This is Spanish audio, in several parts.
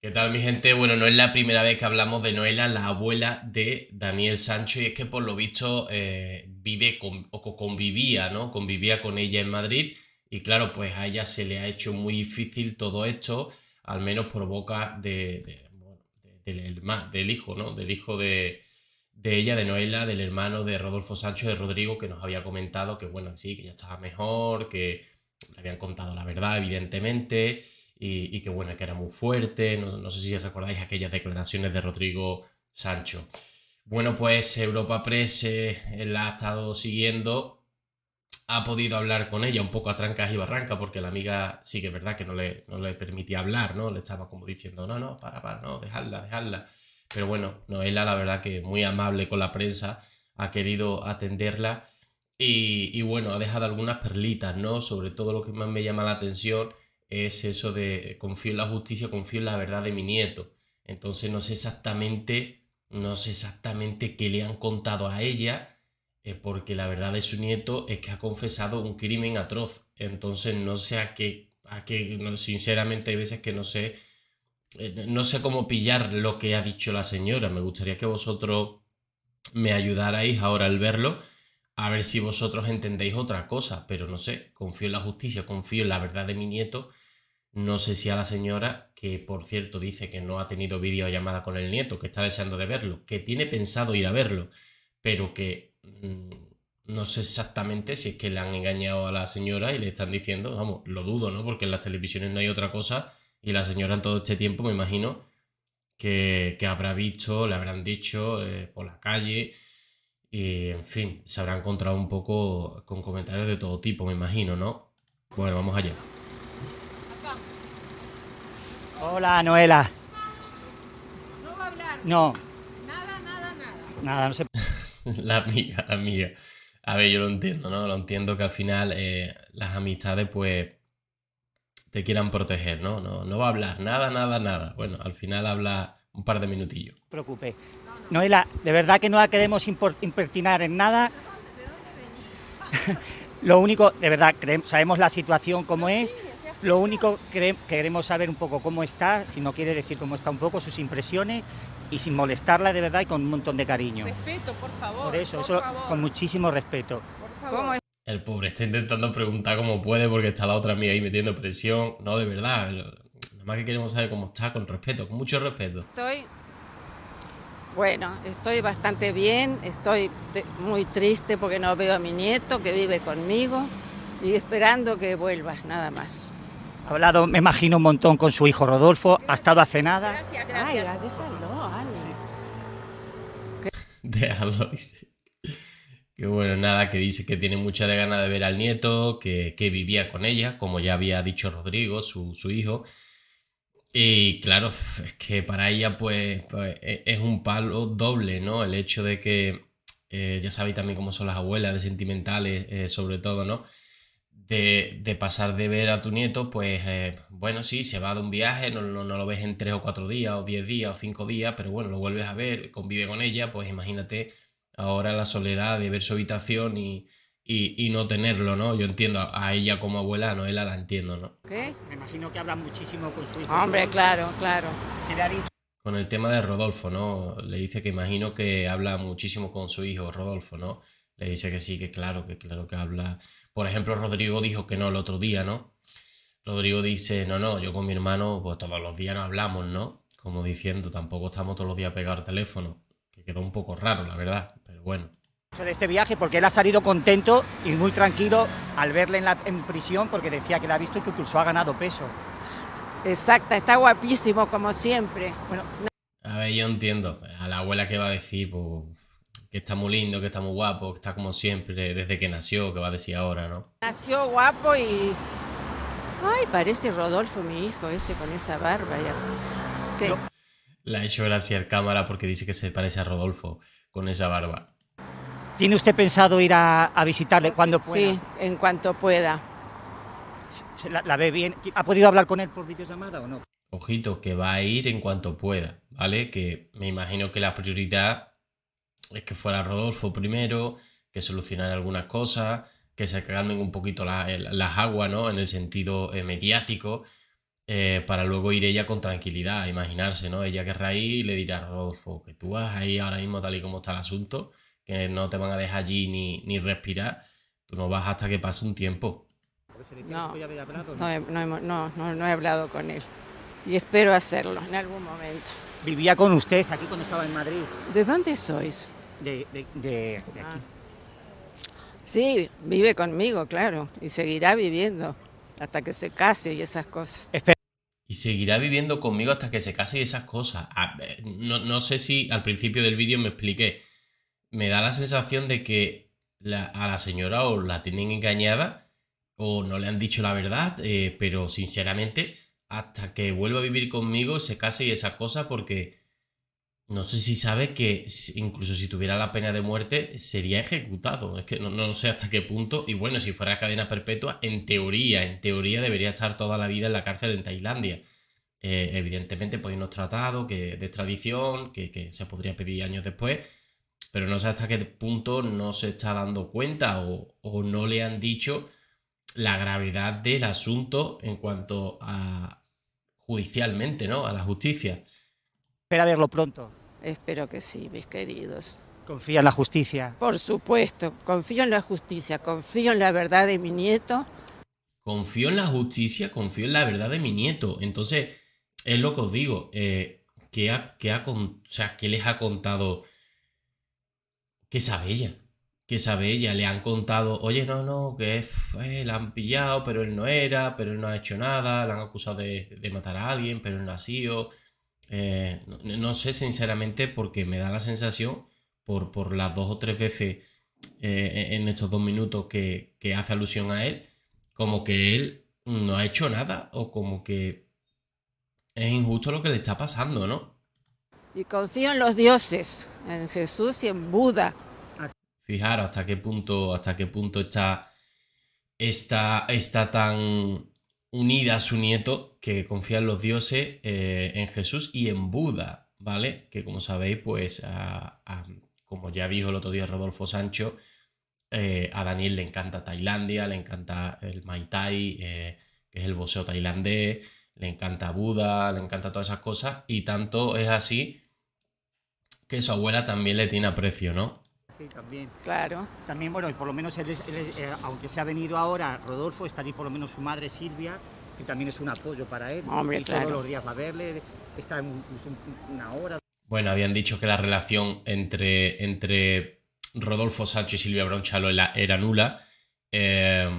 ¿Qué tal mi gente? Bueno, no es la primera vez que hablamos de Noela, la abuela de Daniel Sancho, y es que por lo visto eh, vive o convivía, ¿no? Convivía con ella en Madrid, y claro, pues a ella se le ha hecho muy difícil todo esto, al menos por boca de, del, hijo, ¿no? Del hijo de, ella, de Noela, del hermano de Rodolfo Sancho, de Rodrigo, que nos había comentado que, bueno, sí, que ya estaba mejor, que le habían contado la verdad, evidentemente y, que bueno, que era muy fuerte. No, sé si recordáis aquellas declaraciones de Rodrigo Sancho. Bueno, pues Europa Press eh, la ha estado siguiendo, ha podido hablar con ella un poco a trancas y barranca, porque la amiga sí que es verdad que no le, no le permitía hablar, ¿no? Le estaba como diciendo, no, no, para, para, no, dejarla dejarla Pero bueno, Noela, la verdad que muy amable con la prensa, ha querido atenderla y, y bueno, ha dejado algunas perlitas, ¿no? Sobre todo lo que más me llama la atención es eso de confío en la justicia, confío en la verdad de mi nieto. Entonces no sé exactamente, no sé exactamente qué le han contado a ella, eh, porque la verdad de su nieto es que ha confesado un crimen atroz. Entonces no sé a qué, sinceramente hay veces que no sé, eh, no sé cómo pillar lo que ha dicho la señora. Me gustaría que vosotros me ayudarais ahora al verlo. A ver si vosotros entendéis otra cosa, pero no sé, confío en la justicia, confío en la verdad de mi nieto no sé si a la señora, que por cierto dice que no ha tenido videollamada con el nieto, que está deseando de verlo, que tiene pensado ir a verlo, pero que mm, no sé exactamente si es que le han engañado a la señora y le están diciendo, vamos, lo dudo, ¿no? Porque en las televisiones no hay otra cosa y la señora en todo este tiempo, me imagino, que, habrá visto, le habrán dicho eh, por la calle y, en fin, se habrá encontrado un poco con comentarios de todo tipo, me imagino, ¿no? Bueno, vamos allá. Hola, Noela. No va a hablar. No. Nada, nada, nada. Nada, no sé. la amiga, la mía. A ver, yo lo entiendo, ¿no? Lo entiendo que al final eh, las amistades, pues, te quieran proteger, ¿no? ¿no? va a hablar nada, nada, nada. Bueno, al final habla un par de minutillos. No preocupe. Noela, de verdad que no la queremos impertinar en nada. Lo único, de verdad, sabemos la situación como es. Lo único que queremos saber un poco cómo está, si no quiere decir cómo está un poco, sus impresiones y sin molestarla de verdad y con un montón de cariño. Respeto, por favor. Por eso, con muchísimo respeto. El pobre está intentando preguntar cómo puede porque está la otra mía ahí metiendo presión. No, de verdad. Nada más que queremos saber cómo está, con respeto, con mucho respeto. Estoy. Bueno, estoy bastante bien. Estoy muy triste porque no veo a mi nieto que vive conmigo y esperando que vuelva nada más hablado, me imagino, un montón con su hijo Rodolfo. Ha estado hace nada. Gracias, gracias. Ay, bueno, nada, que dice que tiene mucha de ganas de ver al nieto, que, que, vivía con ella, como ya había dicho Rodrigo, su, su hijo. Y claro, es que para ella pues, pues e, es un palo doble, ¿no? El hecho de que, eh, ya sabéis también cómo son las abuelas de sentimentales, eh, sobre todo, ¿no? de, pasar de ver a tu nieto, pues eh, bueno, sí, se va de un viaje, no, lo ves en tres o cuatro días, o diez días, o cinco días, pero bueno, lo vuelves a ver, convive con ella, pues imagínate ahora la soledad de ver su habitación y, y, no tenerlo, ¿no? Yo entiendo a, ella como abuela, no ella la entiendo, ¿no? ¿Qué? Me imagino que habla muchísimo con su hijo. Hombre, claro, claro. Con el tema de Rodolfo, ¿no? Le dice que imagino que habla muchísimo con su hijo, Rodolfo, ¿no? Le dice que sí, que claro, que claro que habla por ejemplo, Rodrigo dijo que no el otro día, ¿no? Rodrigo dice, no, no, yo con mi hermano, pues todos los días nos hablamos, ¿no? Como diciendo, tampoco estamos todos los días pegados al teléfono. Que quedó un poco raro, la verdad, pero bueno. De este viaje, porque él ha salido contento y muy tranquilo al verle en, la, en prisión, porque decía que la ha visto y que incluso ha ganado peso. Exacta, está guapísimo, como siempre. Bueno, A ver, yo entiendo. A la abuela que va a decir, pues que está muy lindo, que está muy guapo, que está como siempre, desde que nació, que va a decir ahora, ¿no? Nació guapo y. Ay, parece Rodolfo, mi hijo, este con esa barba. Ya. La ha hecho gracia el cámara porque dice que se parece a Rodolfo con esa barba. ¿Tiene usted pensado ir a, visitarle cuando pueda? Sí, en cuanto pueda. la, ve bien. ¿Ha podido hablar con él por videollamada o no? Ojito, que va a ir en cuanto pueda, ¿vale? Que me imagino que la prioridad es que fuera Rodolfo primero, que solucionara algunas cosas, que se calmen un poquito la, las aguas, ¿no? En el sentido eh, mediático, eh, para luego ir ella con tranquilidad, imaginarse, ¿no? Ella querrá ir y le dirá a Rodolfo que tú vas ahí ahora mismo tal y como está el asunto, que no te van a dejar allí ni, ni respirar, tú no vas hasta que pase un tiempo. No, no, no he hablado con él y espero hacerlo en algún momento vivía con usted aquí cuando estaba en Madrid. ¿De dónde sois? De, de, aquí. Sí, vive conmigo, claro, y seguirá viviendo hasta que se case y esas cosas. Y seguirá viviendo conmigo hasta que se case y esas cosas. Ah, eh, no, sé si al principio del vídeo me expliqué. Me da la sensación de que a la señora o la tienen engañada o no le han dicho la verdad, eh, pero sinceramente hasta que vuelva a vivir conmigo, se case y esa cosa, porque no sé si sabe que incluso si tuviera la pena de muerte sería ejecutado. Es que no, no sé hasta qué punto. Y bueno, si fuera cadena perpetua, en teoría, en teoría debería estar toda la vida en la cárcel en Tailandia. Eh, evidentemente, pues hay unos tratados que, de extradición que, se podría pedir años después pero no sé hasta qué punto no se está dando cuenta o no le han dicho la gravedad del asunto en cuanto a, judicialmente, ¿no? A la justicia. Espera verlo pronto. Espero que sí, mis queridos. Confía en la justicia. Por supuesto, confío en la justicia, confío en la verdad de mi nieto. Confío en la justicia, confío en la verdad de mi nieto. Entonces, es lo que os digo, eh, ¿qué, ha, ha, ¿qué les ha contado? ¿Qué sabe ella? que sabe ella, le han contado, oye, no, no, que eh, la han pillado, pero él no era, pero él no ha hecho nada, la han acusado de, matar a alguien, pero él no ha sido. Eh, no, sé, sinceramente, porque me da la sensación, por, por las dos o tres veces eh, e, en estos dos minutos que, que hace alusión a él, como que él no ha hecho nada o como que es injusto lo que le está pasando, ¿no? Y confío en los dioses, en Jesús y en Buda Fijaros hasta qué punto, hasta qué punto está, está, está tan unida a su nieto que confía en los dioses, eh, en Jesús y en Buda, ¿vale? Que como sabéis, pues, como ya dijo el otro día Rodolfo Sancho, eh, a Daniel le encanta Tailandia, le encanta el Mai eh, que es el boxeo tailandés, le encanta Buda, le encanta todas esas cosas, y tanto es así que su abuela también le tiene aprecio, ¿no? Sí, también. Claro. También, bueno, por lo menos, eh, aunque se ha venido ahora, Rodolfo, está allí por lo menos su madre Silvia, que también es un apoyo para él. Todos los días va a verle, está en una hora. Bueno, habían dicho que la relación entre, entre Rodolfo Sánchez y Silvia Bronchalo era nula. Eh,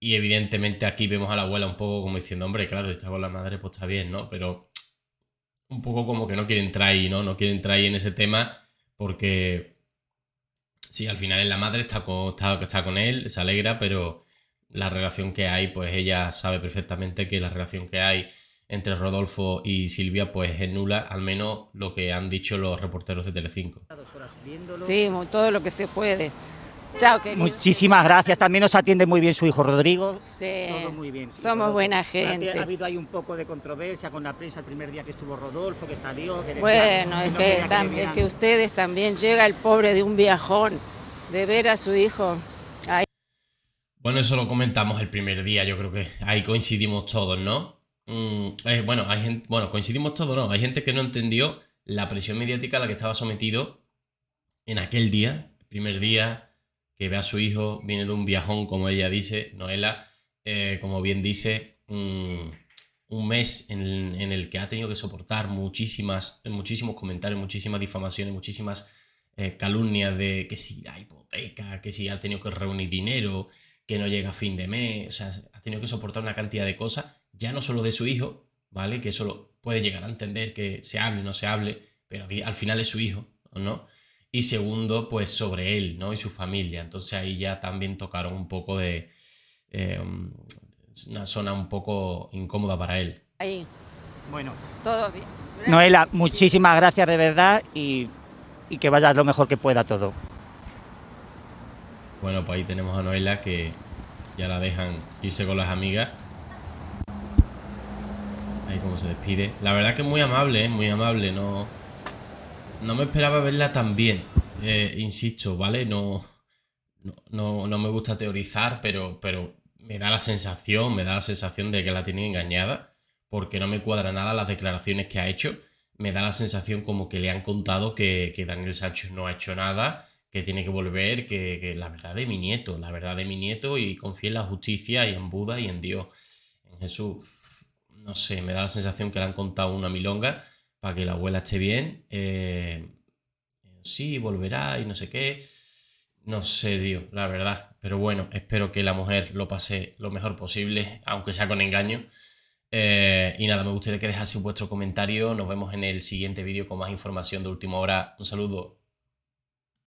y evidentemente aquí vemos a la abuela un poco como diciendo, hombre, claro, está con la madre, pues está bien, ¿no? Pero un poco como que no quiere entrar ahí, ¿no? No quiere entrar ahí en ese tema porque Sí, al final es la madre, está con, está, con él, se alegra, pero la relación que hay, pues ella sabe perfectamente que la relación que hay entre Rodolfo y Silvia pues es nula, al menos lo que han dicho los reporteros de Telecinco. Sí, todo lo que se puede. Muchísimas gracias. También nos atiende muy bien su hijo Rodrigo. Sí. Todo muy bien. Somos buena gente. Ha habido ahí un poco de controversia con la prensa el primer día que estuvo Rodolfo, que salió. Que bueno, es, que, es que ustedes también llega el pobre de un viajón de ver a su hijo. Bueno, eso lo comentamos el primer día. Yo creo que ahí coincidimos todos, ¿no? Mm, eh, bueno, hay bueno, coincidimos todos, ¿no? Hay gente que no entendió la presión mediática a la que estaba sometido en aquel día, primer día que ve a su hijo, viene de un viajón, como ella dice, Noela, eh, como bien dice, mm, un, mes en el, que ha tenido que soportar muchísimas, muchísimos comentarios, muchísimas difamaciones, muchísimas eh, calumnias de que si la hipoteca, que si ha tenido que reunir dinero, que no llega a fin de mes, o sea, ha tenido que soportar una cantidad de cosas, ya no solo de su hijo, ¿vale? Que solo puede llegar a entender, que se hable, no se hable, pero al final es su hijo, ¿no? y segundo, pues sobre él, ¿no? Y su familia. Entonces ahí ya también tocaron un poco de eh, una zona un poco incómoda para él. Ahí. Bueno. Todo bien. Noela, muchísimas gracias de verdad y, y que vaya lo mejor que pueda todo. Bueno, pues ahí tenemos a Noela que ya la dejan irse con las amigas. Ahí como se despide. La verdad que es muy amable, ¿eh? muy amable, no no me esperaba verla tan bien. Eh, insisto, ¿vale? No, no, me gusta teorizar, pero, pero me da la sensación, me da la sensación de que la tiene engañada, porque no me cuadra nada las declaraciones que ha hecho. Me da la sensación como que le han contado que, que Daniel Sánchez no ha hecho nada, que tiene que volver, que, la verdad de mi nieto, la verdad de mi nieto y confía en la justicia y en Buda y en Dios, en Jesús. No sé, me da la sensación que le han contado una milonga para que la abuela esté bien. Eh, sí, volverá y no sé qué. No sé, tío, la verdad. Pero bueno, espero que la mujer lo pase lo mejor posible, aunque sea con engaño. Eh, y nada, me gustaría que dejase vuestro comentario. Nos vemos en el siguiente vídeo con más información de última hora. Un saludo.